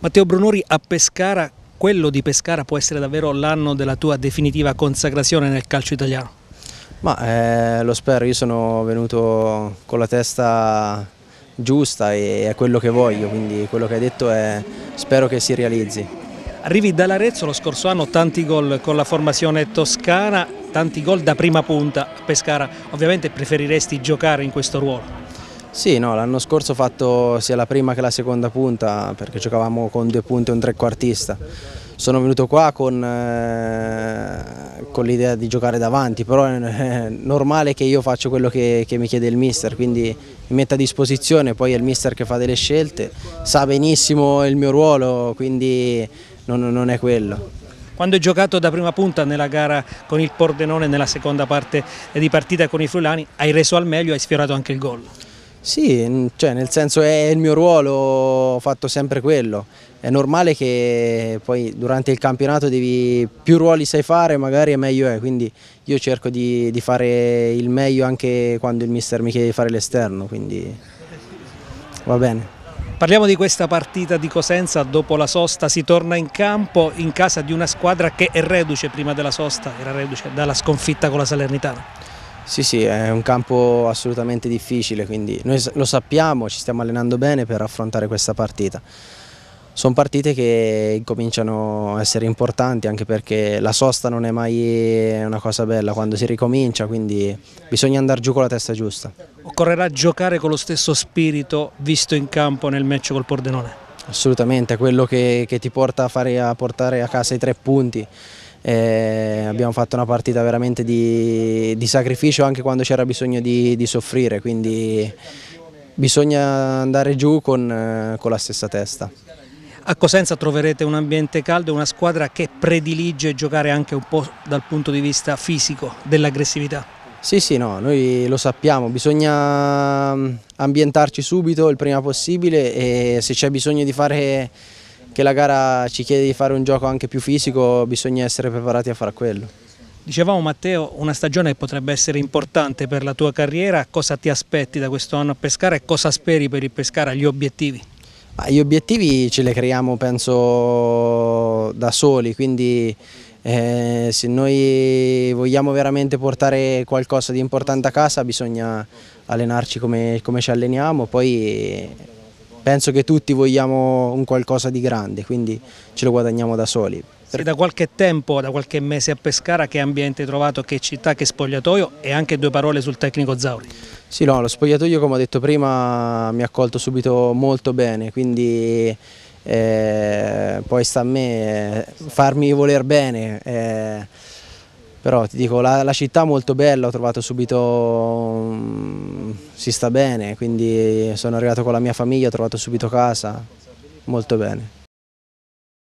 Matteo Brunori a Pescara, quello di Pescara può essere davvero l'anno della tua definitiva consacrazione nel calcio italiano? Ma eh, lo spero, io sono venuto con la testa giusta e è quello che voglio, quindi quello che hai detto è spero che si realizzi. Arrivi dall'Arezzo lo scorso anno, tanti gol con la formazione toscana, tanti gol da prima punta a Pescara, ovviamente preferiresti giocare in questo ruolo? Sì, no, l'anno scorso ho fatto sia la prima che la seconda punta perché giocavamo con due punte e un trequartista. Sono venuto qua con, eh, con l'idea di giocare davanti, però è normale che io faccio quello che, che mi chiede il mister, quindi mi metto a disposizione, poi è il mister che fa delle scelte, sa benissimo il mio ruolo, quindi non, non è quello quando hai giocato da prima punta nella gara con il Pordenone nella seconda parte di partita con i Frulani, hai reso al meglio e hai sfiorato anche il gol. Sì, cioè nel senso è il mio ruolo, ho fatto sempre quello. È normale che poi durante il campionato devi, più ruoli sai fare magari meglio è, quindi io cerco di, di fare il meglio anche quando il mister mi chiede di fare l'esterno, quindi va bene. Parliamo di questa partita di Cosenza, dopo la sosta si torna in campo in casa di una squadra che è reduce prima della sosta, era reduce dalla sconfitta con la Salernitana. Sì, sì, è un campo assolutamente difficile, quindi noi lo sappiamo, ci stiamo allenando bene per affrontare questa partita. Sono partite che cominciano a essere importanti anche perché la sosta non è mai una cosa bella quando si ricomincia, quindi bisogna andare giù con la testa giusta. Occorrerà giocare con lo stesso spirito visto in campo nel match col Pordenone? Assolutamente, è quello che, che ti porta a, fare, a portare a casa i tre punti eh, abbiamo fatto una partita veramente di, di sacrificio anche quando c'era bisogno di, di, soffrire, quindi bisogna andare giù con, eh, con la stessa testa. A Cosenza troverete un ambiente caldo e una squadra che predilige giocare anche un po' dal punto di vista fisico, dell'aggressività. Sì, sì, no, noi lo sappiamo, bisogna ambientarci subito il prima possibile e se c'è bisogno di fare che la gara ci chiede di fare un gioco anche più fisico, bisogna essere preparati a fare quello. Dicevamo Matteo, una stagione potrebbe essere importante per la tua carriera, cosa ti aspetti da questo anno a Pescara e cosa speri per il Pescara, gli obiettivi? Ma gli obiettivi ce li creiamo penso da soli, quindi eh, se noi vogliamo veramente portare qualcosa di importante a casa bisogna allenarci come, come ci alleniamo, poi penso che tutti vogliamo un qualcosa di grande, quindi ce lo guadagniamo da soli. Sì, da qualche tempo, da qualche mese a Pescara, che ambiente hai trovato, che città, che spogliatoio e anche due parole sul tecnico Zauri. Sì, no, lo spogliatoio come ho detto prima mi ha accolto subito molto bene, quindi eh, poi sta a me eh, farmi voler bene. Eh, però ti dico la, la città è molto bella, ho trovato subito, mm, si sta bene, quindi sono arrivato con la mia famiglia, ho trovato subito casa, molto bene.